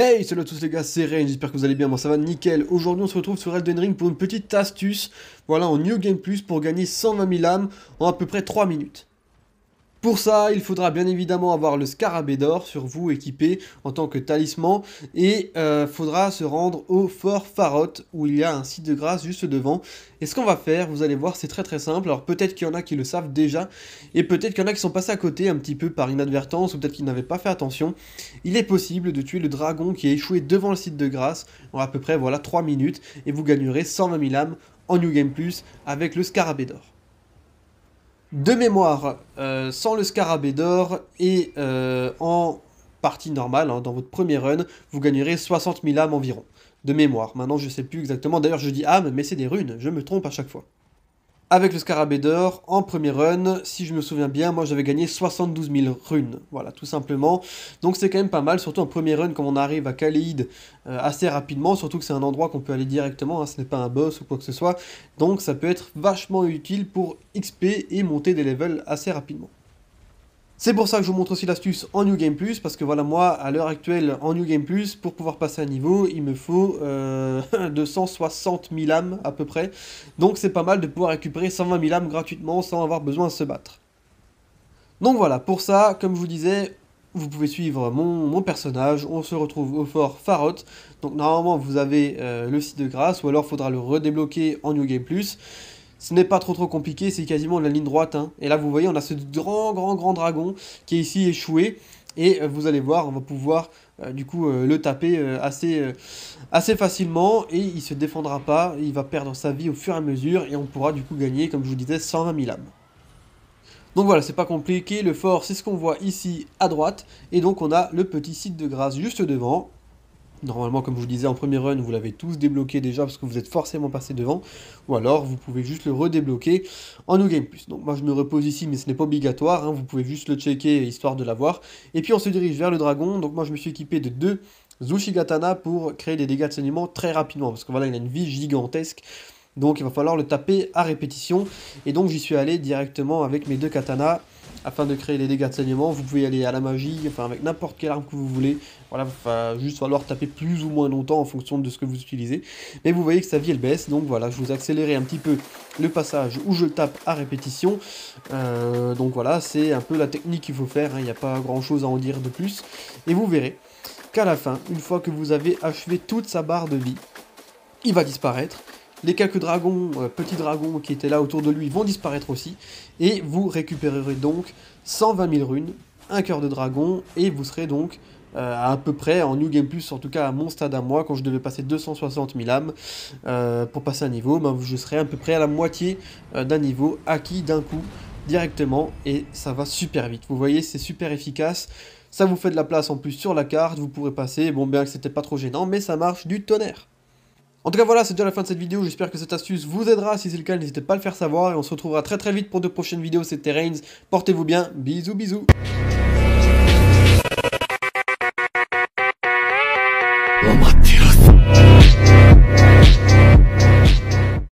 Hey, salut à tous les gars, c'est Rain, j'espère que vous allez bien, moi ça va nickel. Aujourd'hui on se retrouve sur Elden Ring pour une petite astuce, voilà, en New Game Plus pour gagner 120 000 âmes en à peu près 3 minutes. Pour ça, il faudra bien évidemment avoir le scarabée d'or sur vous équipé en tant que talisman et euh, faudra se rendre au fort Faroth où il y a un site de grâce juste devant. Et ce qu'on va faire, vous allez voir, c'est très très simple. Alors peut-être qu'il y en a qui le savent déjà et peut-être qu'il y en a qui sont passés à côté un petit peu par inadvertance ou peut-être qu'ils n'avaient pas fait attention. Il est possible de tuer le dragon qui a échoué devant le site de grâce en à peu près voilà 3 minutes et vous gagnerez 120 000 âmes en New Game Plus avec le scarabée d'or de mémoire, euh, sans le scarabée d'or et euh, en partie normale, hein, dans votre premier run, vous gagnerez 60 000 âmes environ, de mémoire. Maintenant, je sais plus exactement, d'ailleurs je dis âmes, mais c'est des runes, je me trompe à chaque fois. Avec le scarabée d'or, en premier run, si je me souviens bien, moi j'avais gagné 72 000 runes, voilà, tout simplement. Donc c'est quand même pas mal, surtout en premier run, quand on arrive à Kaleid euh, assez rapidement, surtout que c'est un endroit qu'on peut aller directement, hein. ce n'est pas un boss ou quoi que ce soit. Donc ça peut être vachement utile pour XP et monter des levels assez rapidement. C'est pour ça que je vous montre aussi l'astuce en New Game Plus, parce que voilà, moi, à l'heure actuelle, en New Game Plus, pour pouvoir passer un niveau, il me faut 260 euh, 000 âmes à peu près. Donc c'est pas mal de pouvoir récupérer 120 000 âmes gratuitement sans avoir besoin de se battre. Donc voilà, pour ça, comme je vous disais, vous pouvez suivre mon, mon personnage, on se retrouve au fort Farot. Donc normalement, vous avez euh, le site de grâce, ou alors faudra le redébloquer en New Game Plus. Ce n'est pas trop trop compliqué, c'est quasiment la ligne droite. Hein. Et là, vous voyez, on a ce grand grand grand dragon qui est ici échoué. Et euh, vous allez voir, on va pouvoir euh, du coup euh, le taper assez, assez facilement et il se défendra pas, il va perdre sa vie au fur et à mesure et on pourra du coup gagner, comme je vous disais, 120 000 âmes. Donc voilà, c'est pas compliqué, le fort c'est ce qu'on voit ici à droite et donc on a le petit site de grâce juste devant Normalement, comme je vous disais en premier run, vous l'avez tous débloqué déjà parce que vous êtes forcément passé devant. Ou alors, vous pouvez juste le redébloquer en New Game Plus. Donc moi, je me repose ici, mais ce n'est pas obligatoire. Hein. Vous pouvez juste le checker histoire de l'avoir. Et puis, on se dirige vers le dragon. Donc moi, je me suis équipé de deux Zushigatana pour créer des dégâts de saignement très rapidement. Parce que voilà, il a une vie gigantesque. Donc il va falloir le taper à répétition. Et donc j'y suis allé directement avec mes deux katanas afin de créer les dégâts de saignement. Vous pouvez aller à la magie, enfin avec n'importe quelle arme que vous voulez. Voilà, il va juste falloir taper plus ou moins longtemps en fonction de ce que vous utilisez. Mais vous voyez que sa vie elle baisse, donc voilà, je vous accélérer un petit peu le passage où je tape à répétition. Euh, donc voilà, c'est un peu la technique qu'il faut faire, hein. il n'y a pas grand chose à en dire de plus. Et vous verrez qu'à la fin, une fois que vous avez achevé toute sa barre de vie, il va disparaître les quelques dragons, euh, petits dragons qui étaient là autour de lui vont disparaître aussi. Et vous récupérerez donc 120 000 runes, un cœur de dragon, et vous serez donc euh, à peu près en New Game Plus, en tout cas à mon stade à moi, quand je devais passer 260 000 âmes euh, pour passer un niveau, ben, je serai à peu près à la moitié d'un niveau acquis d'un coup directement et ça va super vite. Vous voyez, c'est super efficace. Ça vous fait de la place en plus sur la carte, vous pourrez passer, bon bien que c'était pas trop gênant, mais ça marche du tonnerre. En tout cas voilà, c'est déjà la fin de cette vidéo, j'espère que cette astuce vous aidera, si c'est le cas n'hésitez pas à le faire savoir et on se retrouvera très très vite pour de prochaines vidéos, c'était Reigns, portez-vous bien, bisous bisous